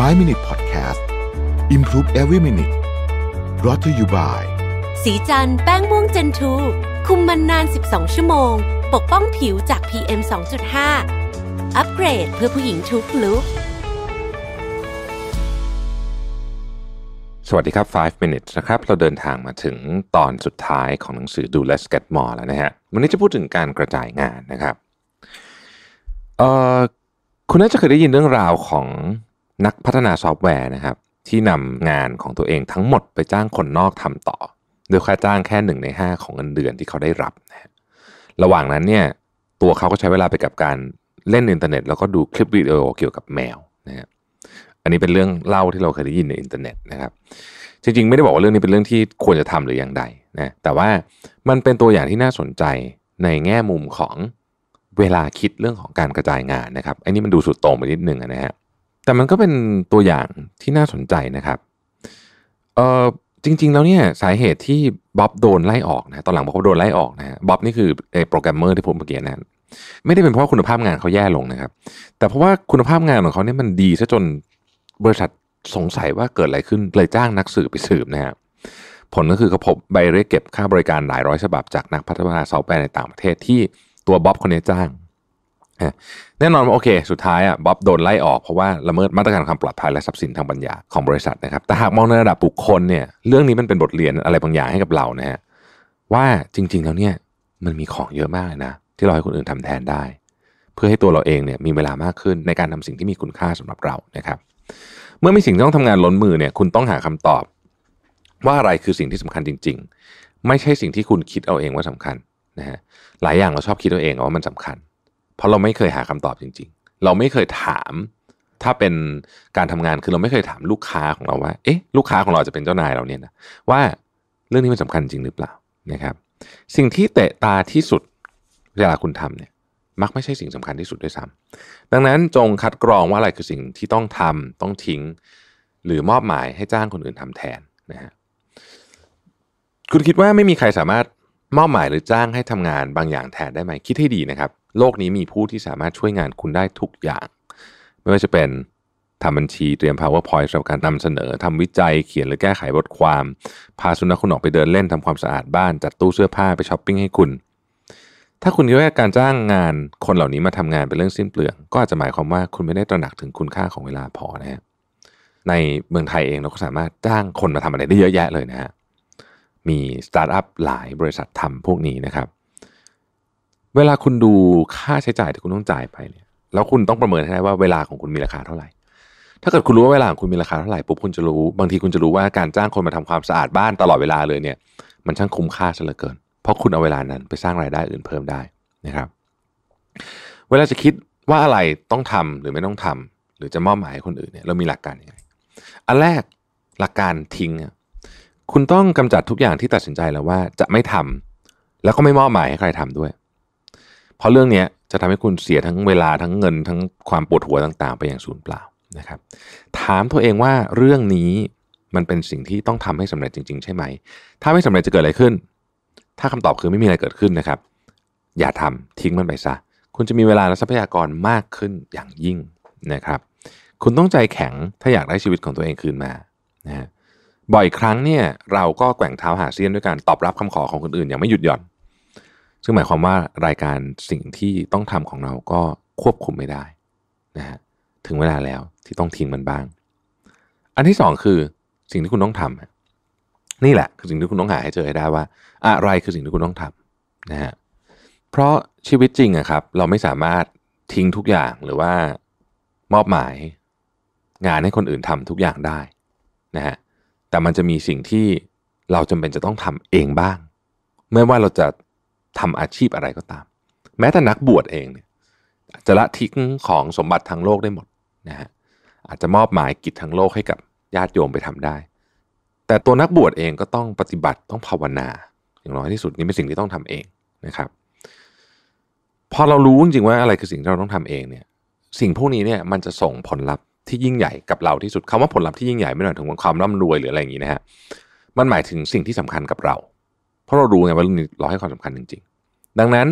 5 Minute Podcast Improve Every Minute รอ t ธออยู่บ่าย สีจันแป้งม่วงเจนทู คุมมันนาน 12 ชั่วโมง ปกป้องผิวจาก PM 2.5 อัปเกรดเพื่อผู้หญิงทุกลุก สวัสดีครับ 5 minutes นะครับ เราเดินทางมาถึงตอนสุดท้ายของหนังสือ Do Less Get More แล้วนะฮะ วันนี้จะพูดถึงการกระจายงานนะครับเอ่อคุณน่าจะเคยได้ยินเรื่องราวของนักพัฒนาซอฟต์แวร์นะครับที่นำงานของตัวเองทั้งหมดไปจ้างคนนอกทำต่อ โดยค่าจ้างแค่หนึ่งใน 5 ของเงินเดือนที่เขาได้รับนะรระหว่างนั้นเนี่ยตัวเขาก็ใช้เวลาไปกับการเล่นอินเทอร์เน็ตแล้วก็ดูคลิปวิดีโอเกี่ยวกับแมวนะับอันนี้เป็นเรื่องเล่าที่เราเคยได้ยินในอินเทอร์เน็ตนะครับจริงๆ ไม่ได้บอกว่าเรื่องนี้เป็นเรื่องที่ควรจะทำหรืออย่างใดนะแต่ว่ามันเป็นตัวอย่างที่น่าสนใจในแง่มุมของเวลาคิดเรื่องของการกระจายงานนะครับไอ้นี่มันดูสุดโต่งไปนิดนึงนะฮะแต่มันก็เป็นตัวอย่างที่น่าสนใจนะครับ เออจริงๆ แล้วเนี่ยสาเหตุที่บ๊อบโดนไล่ออกนะตอนหลังบ๊อบโดนไล่ออกนะฮะบ๊อบนี่คืออโปรแกรมเมอร์ที่ผมเมื่อกี้นะไม่ได้เป็นเพราะคุณภาพงานเขาแย่ลงนะครับ แต่เพราะว่าคุณภาพงานของเขาเนี่ยมันดีซะจนบริษัทสงสัยว่าเกิดอะไรขึ้นเลยจ้างนักสืบไปสืบนะฮะผลก็คือเขาพบใบเรียกเก็บค่าบริการหลายร้อยฉบับจากนักพัฒนาซอฟต์แวร์ในต่างประเทศที่ตัวบ๊อบคนนี้จ้างแน่นอนว่าโอเค สุดท้ายอ่ะบ๊อบโดนไล่ออกเพราะว่าละเมิดมาตรการความปลอดภัยและทรัพย์สินทางปัญญาของบริษัทนะครับ แต่หากมองในระดับบุคคลเนี่ยเรื่องนี้มันเป็นบทเรียนอะไรบางอย่างให้กับเรานะฮะว่าจริง ๆ แล้วเนี่ยมันมีของเยอะมากเลยนะที่เราให้คนอื่นทำแทนได้ เพื่อให้ตัวเราเองเนี่ยมีเวลามากขึ้นในการทำสิ่งที่มีคุณค่าสำหรับเรานะครับเมื่อมีสิ่งต้องทำงานล้นมือเนี่ยคุณต้องหาคำตอบ ว่าอะไรคือสิ่งที่สำคัญจริงๆ ไม่ใช่สิ่งที่คุณคิดเอาเองว่าสำคัญนะฮะหลายอย่างเราชอบคิดเอาเองว่ามันสำคัญเพราะเราไม่เคยหาคำตอบจริงๆ เราไม่เคยถามถ้าเป็นการทำงานคือเราไม่เคยถามลูกค้าของเราว่าเอ๊ะลูกค้าของเราจะเป็นเจ้านายเราเนี่ยนะว่าเรื่องนี้มันสาคัญจริงหรือเปล่านะครับ สิ่งที่เตะตาที่สุดเวลาคุณทำเนี่ย มักไม่ใช่สิ่งสำคัญที่สุดด้วยซ้ำดังนั้นจงคัดกรองว่าอะไรคือสิ่งที่ต้องทำต้องทิ้ง หรือมอบหมายให้จ้างคนอื่นทำแทนนะฮะคุณคิดว่าไม่มีใครสามารถมอบหมายหรือจ้างให้ทำงานบางอย่างแทนได้ไหมคิดให้ดีนะครับโลกนี้มีผู้ที่สามารถช่วยงานคุณได้ทุกอย่าง ไม่ว่าจะเป็นทำบัญชีเตรียม powerpoint สำหรับการนำเสนอทำวิจัยเขียนหรือแก้ไขบทความ พาสุนัขคุณออกไปเดินเล่นทำความสะอาดบ้าน จัดตู้เสื้อผ้าไปช้อปปิ้งให้คุณ ถ้าคุณคิดว่าการจ้างงานคนเหล่านี้มาทำงานเป็นเรื่องสิ้นเปลือง ก็อาจจะหมายความว่าคุณไม่ได้ตระหนักถึงคุณค่าของเวลาพอนะฮะในเมืองไทยเองเราก็สามารถจ้างคนมาทำอะไรได้เยอะแยะเลยนะฮะมีสตาร์ทอัพหลายบริษัททำพวกนี้นะครับเวลาคุณดูค่าใช้จ่ายที่คุณต้องจ่ายไปเนี่ย แล้วคุณต้องประเมินให้ได้ว่าเวลาของคุณมีราคาเท่าไหร่ ถ้าเกิดคุณรู้ว่าเวลาของคุณมีราคาเท่าไหร่ปุ๊บคุณจะรู้ บางทีคุณจะรู้ว่าการจ้างคนมาทำความสะอาดบ้านตลอดเวลาเลยเนี่ย มันช่างคุ้มค่าียเหลือเกิน เพราะคุณเอาเวลานั้นไปสร้างรายได้อื่นเพิ่มได้นะครับ เวลาจะคิดว่าอะไรต้องทำหรือไม่ต้องทำ หรือจะมอบหมายให้คนอื่นเนี่ยเรามีหลักการยังไงอันแรกหลักการทิ้งคุณต้องกำจัดทุกอย่างที่ตัดสินใจแล้วว่าจะไม่ทำ แล้วก็ไม่มอบหมายให้ใครทำด้วยเพราะเรื่องนี้จะทำให้คุณเสียทั้งเวลาทั้งเงินทั้งความปวดหัวต่างๆ ไปอย่างสูญเปล่านะครับถามตัวเองว่าเรื่องนี้มันเป็นสิ่งที่ต้องทำให้สำเร็จจริง ๆ ใช่ไหม ถ้าไม่สำเร็จจะเกิดอะไรขึ้น ถ้าคำตอบคือไม่มีอะไรเกิดขึ้นนะครับอย่าทำทิ้งมันไปซะ คุณจะมีเวลาและทรัพยากรมากขึ้นอย่างยิ่งนะครับคุณต้องใจแข็งถ้าอยากได้ชีวิตของตัวเองคืนมานะบ่อยครั้งเนี่ยเราก็แกว่งเท้าหาเสี้ยนด้วยการตอบรับคำขอของคนอื่น อย่างไม่หยุดหย่อนซึ่งหมายความว่ารายการสิ่งที่ต้องทำของเราก็ควบคุมไม่ได้นะฮะถึงเวลาแล้วที่ต้องทิ้งมันบ้าง อันที่สองคือ สิ่งที่คุณต้องทำนี่แหละ คือสิ่งที่คุณต้องหาให้เจอให้ได้ว่า อะไรคือสิ่งที่คุณต้องทำนะฮะเพราะชีวิตจริงอะครับ เราไม่สามารถทิ้งทุกอย่างหรือว่า มอบหมายงานให้คนอื่นทำทุกอย่างได้นะฮะแต่มันจะมีสิ่งที่เราจำเป็นจะต้องทำเองบ้างไม่ว่าเราจะทำอาชีพอะไรก็ตาม แม้แต่นักบวชเองเนี่ยจะละทิ้งของสมบัติทางโลกได้หมดนะฮะอาจจะมอบหมายกิจทางโลกให้กับญาติโยมไปทำได้ แต่ตัวนักบวชเองก็ต้องปฏิบัติต้องภาวนา อย่างน้อยที่สุดนี่เป็นสิ่งที่ต้องทำเองนะครับ พอเรารู้จริงว่าอะไรคือสิ่งที่เราต้องทำเองเนี่ยสิ่งพวกนี้เนี่ยมันจะส่งผลลัพธ์ที่ยิ่งใหญ่กับเราที่สุดคำว่าผลลัพธ์ที่ยิ่งใหญ่ไม่หมายถึงความร่ารวยหรืออะไรอย่างนี้นะฮะมันหมายถึงสิ่งที่สำคัญกับเราราะเรารู้ไงว่าเรื่องนี้เราให้ความสำคัญจริงๆ ดังนั้น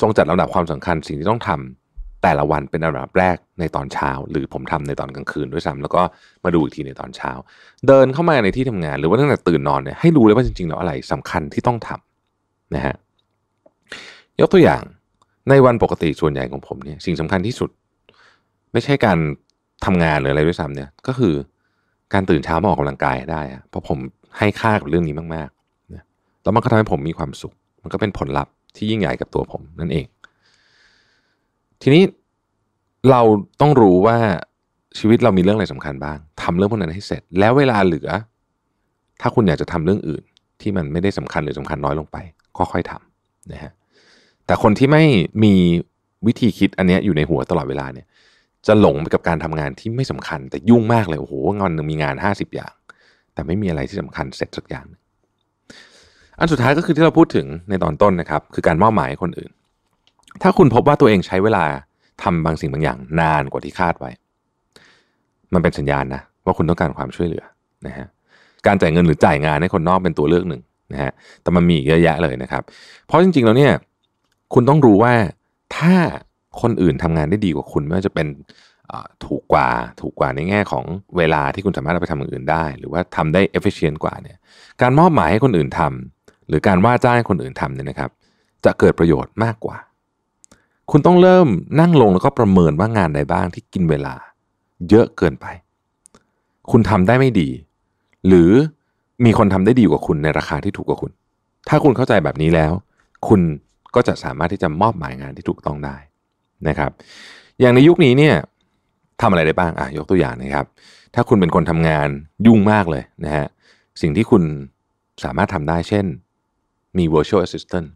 จงจัดลำดับความสำคัญสิ่งที่ต้องทำ แต่ละวันเป็นอันดับแรกในตอนเช้า หรือผมทำในตอนกลางคืนด้วยซ้ำแล้วก็มาดูอีกทีในตอนเช้า เดินเข้ามาในที่ทำงานหรือว่าตั้งแต่ตื่นนอนเนี่ยให้รู้เลยว่าจริงๆแล้วอะไรสำคัญที่ต้องทำนะฮะยกตัวอย่างในวันปกติส่วนใหญ่ของผมเนี่ยสิ่งสำคัญที่สุดไม่ใช่การทำงานหรืออะไรด้วยซ้ำเนี่ยก็คือการตื่นเช้ามาออกกำลังกายได้ เพราะผมให้ค่ากับเรื่องนี้มากแล้วมัน ก็ทำให้ผมมีความสุข มันก็เป็นผลลัพธ์ที่ยิ่งใหญ่กับตัวผมนั่นเอง ทีนี้เราต้องรู้ว่าชีวิตเรามีเรื่องอะไรสำคัญบ้าง ทำเรื่องพวกนั้นให้เสร็จ แล้วเวลาเหลือ ถ้าคุณอยากจะทำเรื่องอื่นที่มันไม่ได้สำคัญหรือสำคัญน้อยลงไป ก็ค่อยทำนะฮะ แต่คนที่ไม่มีวิธีคิดอันนี้ อยู่ในหัวตลอดเวลาเนี่ย จะหลงไปกับการทำงานที่ไม่สำคัญ แต่ยุ่งมากเลยโอ้โหงานหนึ่งมีงาน50อย่าง แต่ไม่มีอะไรที่สำคัญเสร็จสักอย่างอันสุดท้ายก็คือที่เราพูดถึงในตอนต้นนะครับ คือการมอบหมายคนอื่น ถ้าคุณพบว่าตัวเองใช้เวลาทำบางสิ่งบางอย่าง นานกว่าที่คาดไว้ มันเป็นสัญญาณนะว่าคุณต้องการความช่วยเหลือนะฮะการจ่ายเงินหรือจ่ายงานให้คนนอกเป็นตัวเลือกหนึ่งนะฮะแต่มันมีเยอะแยะเลยนะครับ เพราะจริงๆแล้วเนี่ยคุณต้องรู้ว่าถ้าคนอื่นทำงานได้ดีกว่าคุณ ไม่ว่าจะเป็นถูกกว่าถูกกว่าในแง่ของเวลาที่คุณสามารถไปทำอย่างอื่นได้ หรือว่าทำได้เอฟเฟชเชนกว่าเนี่ยการมอบหมายให้คนอื่นทำหรือการว่าจ้างคนอื่นทำเนี่ยนะครับ จะเกิดประโยชน์มากกว่า คุณต้องเริ่มนั่งลงแล้วก็ประเมินว่างานใดบ้างที่กินเวลาเยอะเกินไป คุณทำได้ไม่ดี หรือมีคนทำได้ดีกว่าคุณในราคาที่ถูกกว่าคุณ ถ้าคุณเข้าใจแบบนี้แล้ว คุณก็จะสามารถที่จะมอบหมายงานที่ถูกต้องได้นะครับ อย่างในยุคนี้เนี่ยทำอะไรได้บ้างอ่ะยกตัวอย่างนะครับ ถ้าคุณเป็นคนทำงานยุ่งมากเลยนะฮะ สิ่งที่คุณสามารถทำได้เช่นมี virtual assistant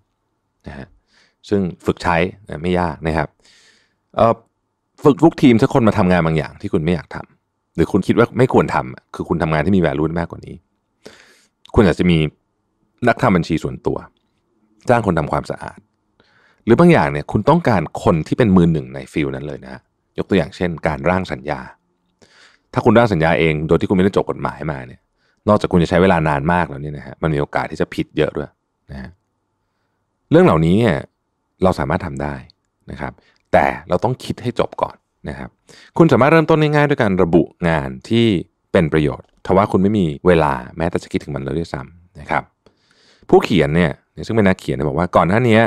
นะฮะซึ่งฝึกใช้นะไม่ยากนะครับฝึกลูกทีมสักคนมาทำงานบางอย่างที่คุณไม่อยากทำ หรือคุณคิดว่าไม่ควรทำคือคุณทำงานที่มี value มากกว่านี้ คุณอาจจะมีนักทำบัญชีส่วนตัว จ้างคนทำความสะอาด หรือบางอย่างเนี่ยคุณต้องการคนที่เป็นมือหนึ่งในฟิลนั้นเลยนะ ยกตัวอย่างเช่น การร่างสัญญา ถ้าคุณร่างสัญญาเอง โดยที่คุณไม่ได้จบกฎหมายมาเนี่ย นอกจากคุณจะใช้เวลานานมากแล้วเนี่ยนะฮะ มันมีโอกาสที่จะผิดเยอะด้วยนะเรื่องเหล่านี้เนี่ยเราสามารถทำได้นะครับ แต่เราต้องคิดให้จบก่อนนะครับ คุณสามารถเริ่มต้นง่ายๆ ด้วยการระบุงานที่เป็นประโยชน์ทว่าคุณไม่มีเวลาแม้แต่จะคิดถึงมันเลยด้วยซ้ำนะครับผู้เขียนเนี่ยซึ่งเป็นนักเขียนบอกว่าก่อนหน้านี้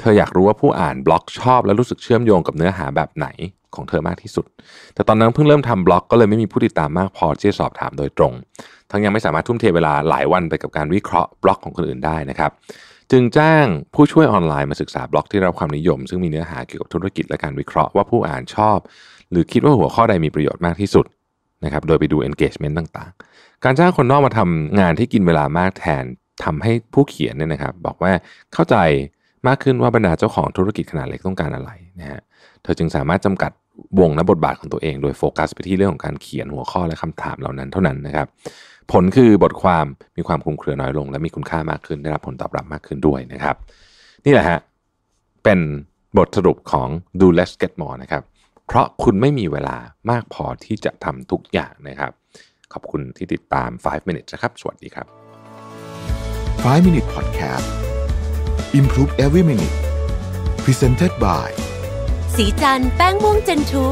เธออยากรู้ว่าผู้อ่านบล็อกชอบและรู้สึกเชื่อมโยงกับเนื้อหาแบบไหนของเธอมากที่สุด แต่ตอนนั้นเพิ่งเริ่มทำบล็อกก็เลยไม่มีผู้ติดตามมากพอที่จะสอบถามโดยตรง ทั้งยังไม่สามารถทุ่มเทเวลาหลายวันไปกับการวิเคราะห์บล็อกของคนอื่นได้นะครับจึงจ้างผู้ช่วยออนไลน์มาศึกษาบล็อกที่รับความนิยม ซึ่งมีเนื้อหาเกี่ยวกับธุรกิจ และการวิเคราะห์ว่าผู้อ่านชอบ หรือคิดว่าหัวข้อใดมีประโยชน์มากที่สุดนะครับโดยไปดู engagement ต่าง ๆ การจ้างคนนอกมาทำงานที่กินเวลามากแทนทำให้ผู้เขียนเนี่ยนะครับบอกว่าเข้าใจมากขึ้นว่าบรรดาเจ้าของธุรกิจขนาดเล็กต้องการอะไรนะฮะเธอจึงสามารถจำกัดวงและบทบาทของตัวเอง โดยโฟกัสไปที่เรื่องของการเขียนหัวข้อและคำถามเหล่านั้นเท่านั้นนะครับผลคือบทความมีความคลุมเครือน้อยลง และมีคุณค่ามากขึ้นได้รับผลตอบรับมากขึ้นด้วยนะครับ นี่แหละฮะ เป็นบทสรุปของ Do Less Get More นะครับเพราะคุณไม่มีเวลามากพอที่จะทำทุกอย่างนะครับ ขอบคุณที่ติดตาม5 minutes นะครับ สวัสดีครับ5 minutes podcast Improve Every Minute Presented by สีจันแป้งม่วงเจนทู